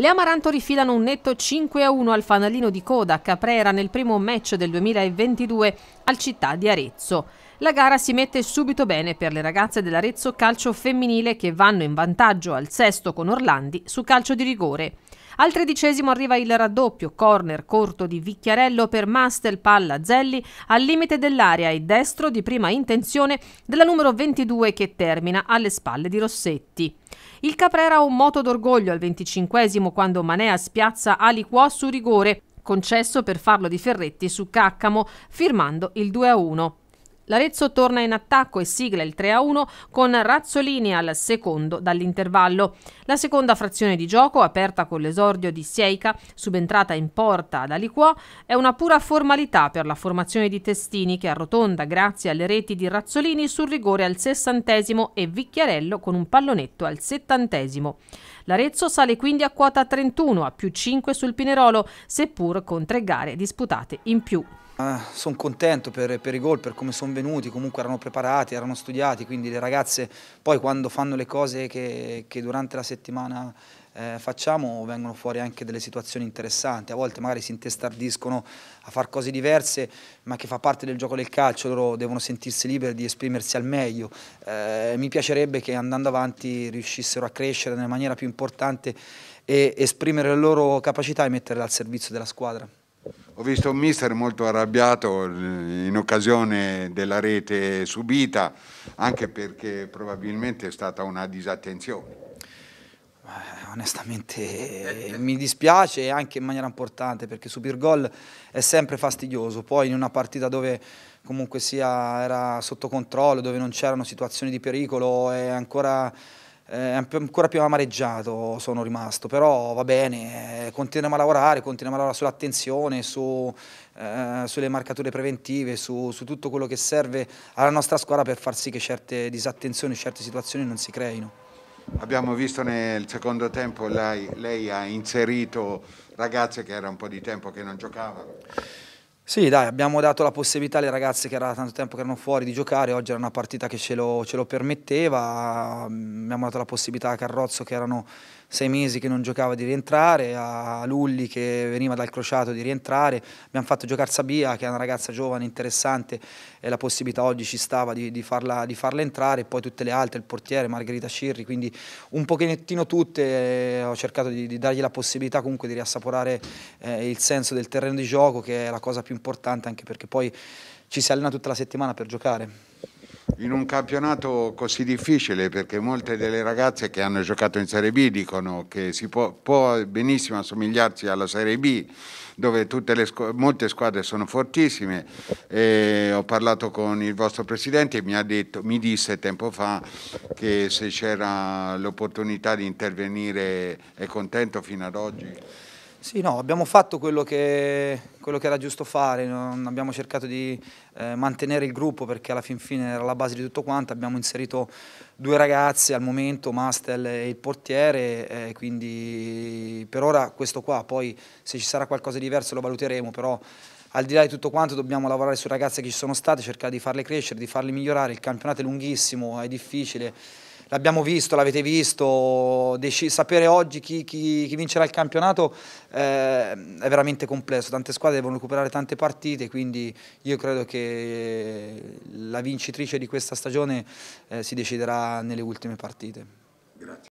Le Amaranto rifilano un netto 5-1 al fanalino di coda Caprera nel primo match del 2022 al Città di Arezzo. La gara si mette subito bene per le ragazze dell'Arezzo calcio femminile che vanno in vantaggio al sesto con Orlandi su calcio di rigore. Al tredicesimo arriva il raddoppio, corner corto di Vicchiarello per Mastel Palla Zelli al limite dell'area e destro di prima intenzione della numero 22 che termina alle spalle di Rossetti. Il Caprera ha un moto d'orgoglio al venticinquesimo quando Manea spiazza Aliquò su rigore, concesso per farlo di Ferretti su Caccamo, firmando il 2-1. L'Arezzo torna in attacco e sigla il 3-1 con Razzolini al secondo dall'intervallo. La seconda frazione di gioco, aperta con l'esordio di Sieica, subentrata in porta ad Aliquò, è una pura formalità per la formazione di Testini che arrotonda grazie alle reti di Razzolini sul rigore al sessantesimo e Vicchiarello con un pallonetto al settantesimo. L'Arezzo sale quindi a quota 31 a più 5 sul Pinerolo, seppur con tre gare disputate in più. Sono contento per, per, i gol, per come sono venuti, comunque erano preparati, erano studiati, quindi le ragazze poi quando fanno le cose che, che durante la settimana eh, facciamo vengono fuori anche delle situazioni interessanti, a volte magari si intestardiscono a fare cose diverse ma che fa parte del gioco del calcio, loro devono sentirsi liberi di esprimersi al meglio. Eh, mi piacerebbe che andando avanti riuscissero a crescere nella maniera più importante e esprimere le loro capacità e metterle al servizio della squadra. Ho visto un mister molto arrabbiato eh, in occasione della rete subita, anche perché probabilmente è stata una disattenzione. Eh, onestamente mi dispiace anche in maniera importante perché subir gol è sempre fastidioso, poi in una partita dove comunque sia era sotto controllo, dove non c'erano situazioni di pericolo è ancora eh, ancora più amareggiato sono rimasto, però va bene, eh, continuiamo a lavorare, continuiamo a lavorare sull'attenzione, su, eh, sulle marcature preventive, su, su, tutto quello che serve alla nostra squadra per far sì che certe disattenzioni, certe situazioni non si creino. Abbiamo visto nel secondo tempo lei, lei ha inserito ragazze che era un po' di tempo che non giocavano. Sì, dai, abbiamo dato la possibilità alle ragazze che era tanto tempo che erano fuori di giocare, oggi era una partita che ce lo, ce lo permetteva, mm, abbiamo dato la possibilità a Carrozzo che erano sei mesi che non giocava di rientrare, a Lulli che veniva dal crociato di rientrare, abbiamo fatto giocare Sabia che è una ragazza giovane, interessante e la possibilità oggi ci stava di, di, farla, di farla, entrare, poi tutte le altre, il portiere, Margherita Cirri, quindi un pochettino tutte eh, ho cercato di, di dargli la possibilità comunque di riassaporare eh, il senso del terreno di gioco che è la cosa più importante importante anche perché poi ci si allena tutta la settimana per giocare. In un campionato così difficile, perché molte delle ragazze che hanno giocato in Serie B dicono che si può, può benissimo assomigliarsi alla Serie B, dove squ molte squadre sono fortissime. E ho parlato con il vostro presidente e mi, ha detto, mi disse tempo fa che se c'era l'opportunità di intervenire è contento fino ad oggi. Sì, no, abbiamo fatto quello che, quello che, era giusto fare, non abbiamo cercato di eh, mantenere il gruppo perché alla fin fine era la base di tutto quanto, abbiamo inserito due ragazze al momento, Mastel e il portiere, eh, quindi per ora questo qua, poi se ci sarà qualcosa di diverso lo valuteremo, però al di là di tutto quanto dobbiamo lavorare su ragazze che ci sono state, cercare di farle crescere, di farle migliorare, il campionato è lunghissimo, è difficile l'abbiamo visto, l'avete visto, sapere oggi chi, chi, chi, vincerà il campionato eh, è veramente complesso, tante squadre devono recuperare tante partite, quindi io credo che la vincitrice di questa stagione eh, si deciderà nelle ultime partite. Grazie.